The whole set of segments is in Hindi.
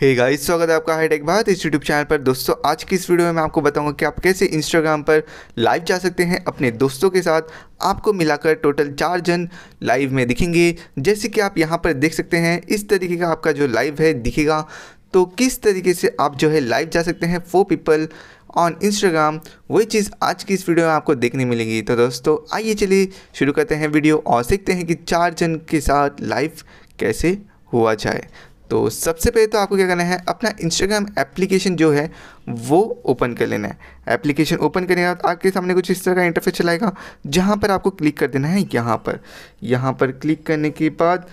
हे गाइस स्वागत है आपका हाईटेक भारत इस यूट्यूब चैनल पर दोस्तों आज की इस वीडियो में मैं आपको बताऊंगा कि आप कैसे इंस्टाग्राम पर लाइव जा सकते हैं अपने दोस्तों के साथ आपको मिलाकर टोटल चार जन लाइव में दिखेंगे जैसे कि आप यहां पर देख सकते हैं इस तरीके का आपका जो लाइव है दिखेगा तो किस तरीके से आप जो है लाइव जा सकते हैं फो पीपल ऑन इंस्टाग्राम वही चीज़ आज की इस वीडियो में आपको देखने मिलेगी तो दोस्तों आइए चलिए शुरू करते हैं वीडियो और सीखते हैं कि चार जन के साथ लाइव कैसे हुआ जाए तो सबसे पहले तो आपको क्या करना है अपना इंस्टाग्राम एप्लीकेशन जो है वो ओपन कर लेना है एप्लीकेशन ओपन करने के बाद आपके सामने कुछ इस तरह का इंटरफेस चलाएगा जहाँ पर आपको क्लिक कर देना है यहाँ पर यहाँ पर क्लिक करने के बाद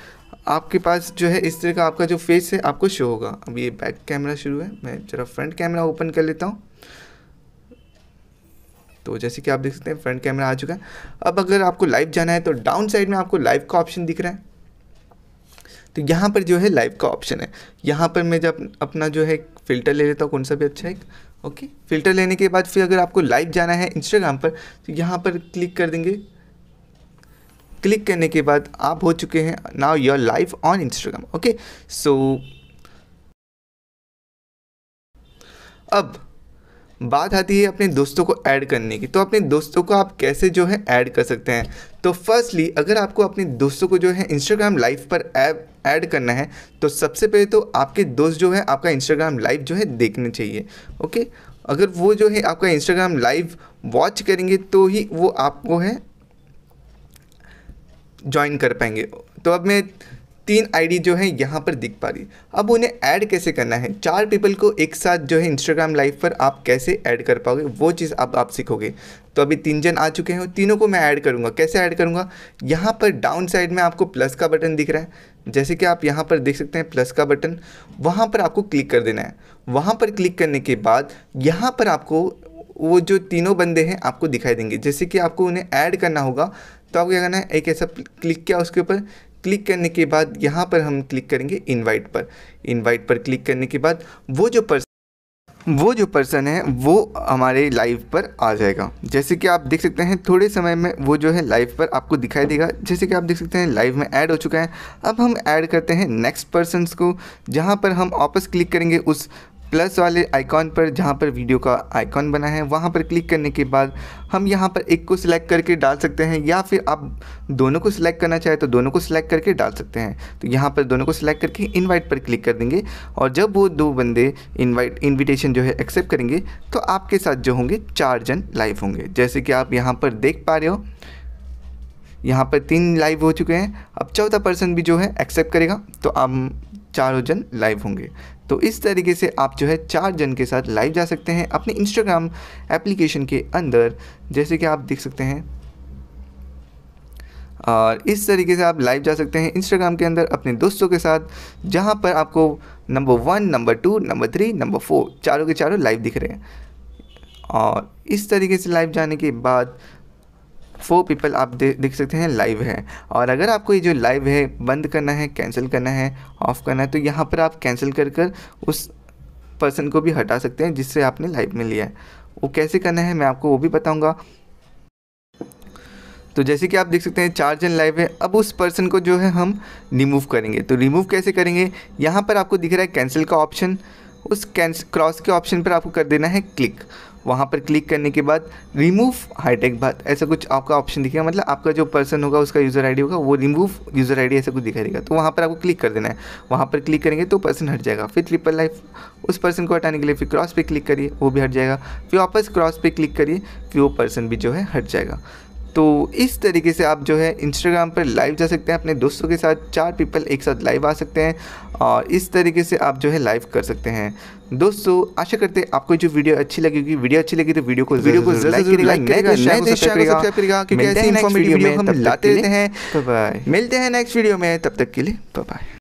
आपके पास जो है इस तरह का आपका जो फेस है आपको शो होगा अब ये बैक कैमरा शुरू है मैं ज़रा फ्रंट कैमरा ओपन कर लेता हूँ तो जैसे कि आप देख सकते हैं फ्रंट कैमरा आ चुका है अब अगर आपको लाइव जाना है तो डाउन साइड में आपको लाइव का ऑप्शन दिख रहा है तो यहाँ पर जो है लाइव का ऑप्शन है यहाँ पर मैं जब अपना जो है फ़िल्टर ले लेता हूँ कौन सा भी अच्छा है ओके फ़िल्टर लेने के बाद फिर अगर आपको लाइव जाना है इंस्टाग्राम पर तो यहाँ पर क्लिक कर देंगे क्लिक करने के बाद आप हो चुके हैं now you're live on Instagram okay so अब बात आती है अपने दोस्तों को ऐड करने की तो अपने दोस्तों को आप कैसे जो है ऐड कर सकते हैं तो फर्स्टली अगर आपको अपने दोस्तों को जो है इंस्टाग्राम लाइव पर ऐप ऐड करना है तो सबसे पहले तो आपके दोस्त जो है आपका इंस्टाग्राम लाइव जो है देखने चाहिए ओके अगर वो जो है आपका इंस्टाग्राम लाइव वॉच करेंगे तो ही वो आपको है ज्वाइन कर पाएंगे तो अब मैं तीन आईडी जो है यहाँ पर दिख पा रही अब उन्हें ऐड कैसे करना है चार पीपल को एक साथ जो है इंस्टाग्राम लाइव पर आप कैसे ऐड कर पाओगे वो चीज़ अब आप सीखोगे तो अभी तीन जन आ चुके हैं तीनों को मैं ऐड करूँगा कैसे ऐड करूँगा यहाँ पर डाउन साइड में आपको प्लस का बटन दिख रहा है जैसे कि आप यहाँ पर देख सकते हैं प्लस का बटन वहाँ पर आपको क्लिक कर देना है वहाँ पर क्लिक करने के बाद यहाँ पर आपको वो जो तीनों बंदे हैं आपको दिखाई देंगे जैसे कि आपको उन्हें ऐड करना होगा तो आपको क्या करना है एक ऐसा क्लिक किया उसके ऊपर क्लिक करने के बाद यहाँ पर हम क्लिक करेंगे इनवाइट पर इनवाइट पर क्लिक करने के बाद वो जो पर्सन वो जो पर्सन है वो हमारे लाइफ पर आ जाएगा जैसे कि आप देख सकते हैं थोड़े समय में वो जो है लाइफ पर आपको दिखाई देगा जैसे कि आप देख सकते हैं लाइव में ऐड हो चुका है अब हम ऐड करते हैं नेक्स्ट पर्सनस को जहाँ पर हम वापस क्लिक करेंगे उस प्लस वाले आइकॉन पर जहाँ पर वीडियो का आइकॉन बना है वहाँ पर क्लिक करने के बाद हम यहाँ पर एक को सिलेक्ट करके डाल सकते हैं या फिर आप दोनों को सिलेक्ट करना चाहे तो दोनों को सिलेक्ट करके डाल सकते हैं तो यहाँ पर दोनों को सिलेक्ट करके इनवाइट पर क्लिक कर देंगे और जब वो दो बंदे इनवाइट इनविटेशन जो है एक्सेप्ट करेंगे तो आपके साथ जो होंगे चार जन लाइव होंगे जैसे कि आप यहाँ पर देख पा रहे हो यहाँ पर तीन लाइव हो चुके हैं अब चौथा पर्सन भी जो है एक्सेप्ट करेगा तो आप चारों जन लाइव होंगे तो इस तरीके से आप जो है चार जन के साथ लाइव जा सकते हैं अपने इंस्टाग्राम एप्लीकेशन के अंदर जैसे कि आप देख सकते हैं और इस तरीके से आप लाइव जा सकते हैं इंस्टाग्राम के अंदर अपने दोस्तों के साथ जहाँ पर आपको number one number two number three number four चारों के चारों लाइव दिख रहे हैं और इस तरीके से लाइव जाने के बाद फोर पीपल आप दे, देख सकते हैं लाइव है और अगर आपको ये जो लाइव है बंद करना है कैंसिल करना है ऑफ़ करना है तो यहाँ पर आप कैंसिल कर कर उस पर्सन को भी हटा सकते हैं जिससे आपने लाइव में लिया है वो कैसे करना है मैं आपको वो भी बताऊँगा तो जैसे कि आप देख सकते हैं चार जन लाइव है अब उस पर्सन को जो है हम रिमूव करेंगे तो रिमूव कैसे करेंगे यहाँ पर आपको दिख रहा है कैंसिल का ऑप्शन उस कैंस क्रॉस के ऑप्शन पर आपको कर देना है क्लिक वहाँ पर क्लिक करने के बाद रिमूव हाईटेक बात ऐसा कुछ आपका ऑप्शन दिखेगा मतलब आपका जो पर्सन होगा उसका यूज़र आईडी होगा वो रिमूव यूज़र आईडी ऐसा कुछ दिखाई देगा तो वहाँ पर आपको क्लिक कर देना है वहाँ पर क्लिक करेंगे तो पर्सन हट जाएगा फिर ट्रिपल लाइफ उस पर्सन को हटाने के लिए फिर क्रॉस पर क्लिक करिए वो भी हट जाएगा फिर वापस क्रॉस पर क्लिक करिए फिर वो पर्सन भी जो है हट जाएगा तो इस तरीके से आप जो है इंस्टाग्राम पर लाइव जा सकते हैं अपने दोस्तों के साथ चार पीपल एक साथ लाइव आ सकते हैं और इस तरीके से आप जो है लाइव कर सकते हैं दोस्तों आशा करते हैं आपको जो वीडियो अच्छी लगेगी वीडियो अच्छी लगी तो वीडियो को वीडियो को लाइक करेगा क्योंकि ऐसे हम लाते रहते हैं मिलते हैं नेक्स्ट वीडियो में तब तक के लिए बाय